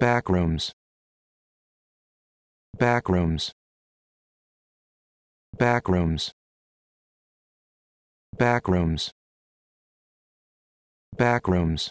Backrooms. Backrooms. Backrooms. Backrooms. Backrooms.